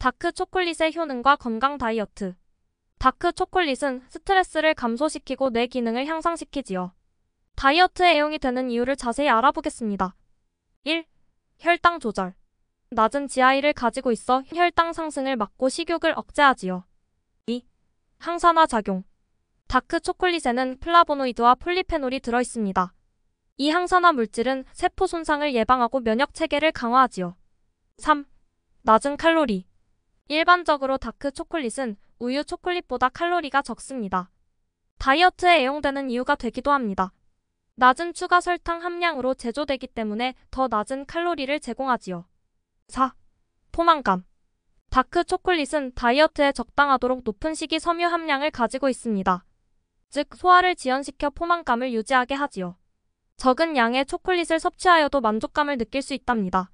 다크 초콜릿의 효능과 건강 다이어트 다크 초콜릿은 스트레스를 감소시키고 뇌 기능을 향상시키지요. 다이어트에 애용이 되는 이유를 자세히 알아보겠습니다. 1. 혈당 조절 낮은 GI를 가지고 있어 혈당 상승을 막고 식욕을 억제하지요. 2. 항산화 작용 다크 초콜릿에는 플라보노이드와 폴리페놀이 들어있습니다. 이 항산화 물질은 세포 손상을 예방하고 면역 체계를 강화하지요. 3. 낮은 칼로리 일반적으로 다크 초콜릿은 우유 초콜릿보다 칼로리가 적습니다. 다이어트에 애용되는 이유가 되기도 합니다. 낮은 추가 설탕 함량으로 제조되기 때문에 더 낮은 칼로리를 제공하지요. 4. 포만감 다크 초콜릿은 다이어트에 적당하도록 높은 식이 섬유 함량을 가지고 있습니다. 즉, 소화를 지연시켜 포만감을 유지하게 하지요. 적은 양의 초콜릿을 섭취하여도 만족감을 느낄 수 있답니다.